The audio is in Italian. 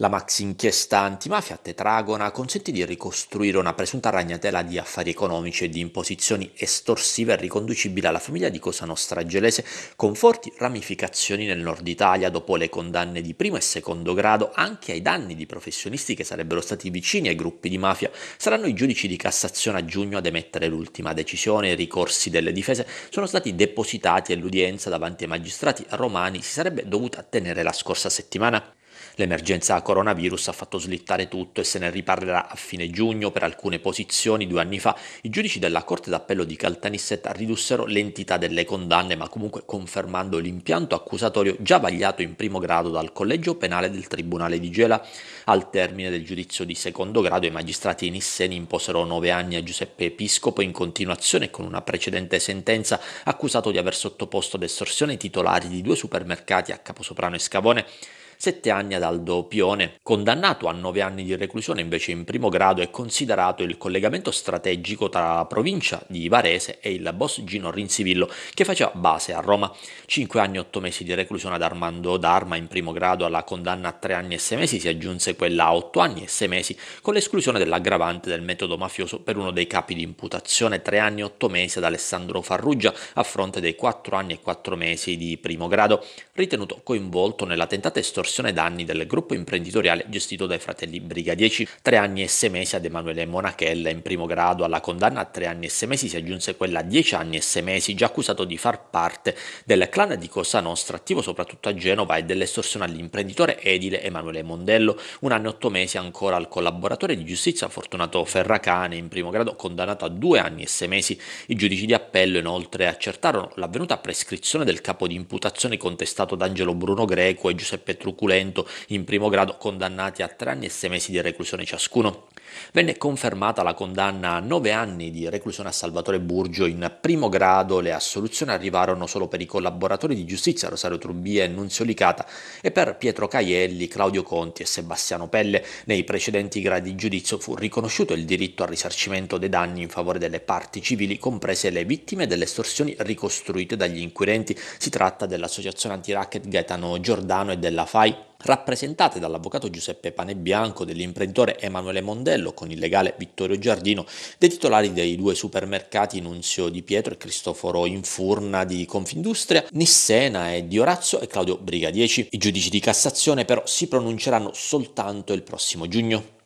La maxi inchiesta antimafia a Tetragona consentì di ricostruire una presunta ragnatela di affari economici e di imposizioni estorsive riconducibili alla famiglia di Cosa Nostra Gelese, con forti ramificazioni nel nord Italia dopo le condanne di primo e secondo grado anche ai danni di professionisti che sarebbero stati vicini ai gruppi di mafia. Saranno i giudici di Cassazione a giugno ad emettere l'ultima decisione, i ricorsi delle difese sono stati depositati e l'udienza davanti ai magistrati romani si sarebbe dovuta tenere la scorsa settimana. L'emergenza coronavirus ha fatto slittare tutto e se ne riparlerà a fine giugno per alcune posizioni. Due anni fa i giudici della Corte d'Appello di Caltanissetta ridussero l'entità delle condanne, ma comunque confermando l'impianto accusatorio già vagliato in primo grado dal Collegio Penale del Tribunale di Gela. Al termine del giudizio di secondo grado i magistrati nisseni imposero nove anni a Giuseppe Episcopo in continuazione con una precedente sentenza accusato di aver sottoposto ad estorsione i titolari di due supermercati a Caposoprano e Scavone sette anni ad Aldo Pione. Condannato a nove anni di reclusione invece in primo grado è considerato il collegamento strategico tra la provincia di Varese e il boss Gino Rinzivillo che faceva base a Roma. Cinque anni e otto mesi di reclusione ad Armando D'Arma in primo grado alla condanna a tre anni e sei mesi si aggiunse quella a otto anni e sei mesi con l'esclusione dell'aggravante del metodo mafioso per uno dei capi di imputazione tre anni e otto mesi ad Alessandro Farrugia a fronte dei quattro anni e quattro mesi di primo grado ritenuto coinvolto nella tentata estorsione estorsione danni del gruppo imprenditoriale gestito dai fratelli Brigadieci. Tre anni e sei mesi ad Emanuele Monachella in primo grado, alla condanna a tre anni e sei mesi si aggiunse quella a dieci anni e sei mesi, già accusato di far parte del clan di Cosa Nostra, attivo soprattutto a Genova e dell'estorsione all'imprenditore edile Emanuele Mondello, un anno e otto mesi ancora al collaboratore di giustizia Fortunato Ferracane in primo grado, condannato a due anni e sei mesi. I giudici di appello inoltre accertarono l'avvenuta prescrizione del capo di imputazione contestato da Angelo Bruno Greco e Giuseppe Trucco succulento in primo grado condannati a tre anni e sei mesi di reclusione ciascuno. Venne confermata la condanna a nove anni di reclusione a Salvatore Burgio in primo grado, le assoluzioni arrivarono solo per i collaboratori di giustizia Rosario Trubbia e Nunzio Licata e per Pietro Caielli, Claudio Conti e Sebastiano Pelle. Nei precedenti gradi di giudizio fu riconosciuto il diritto al risarcimento dei danni in favore delle parti civili, comprese le vittime delle estorsioni ricostruite dagli inquirenti. Si tratta dell'associazione antiracket Gaetano Giordano e della FAI rappresentate dall'avvocato Giuseppe Panebianco, dell'imprenditore Emanuele Mondello con il legale Vittorio Giardino, dei titolari dei due supermercati Nunzio Di Pietro e Cristoforo Infurna di Confindustria, Nissena e di Orazio e Claudio Brigadieci. I giudici di Cassazione però si pronunceranno soltanto il prossimo giugno.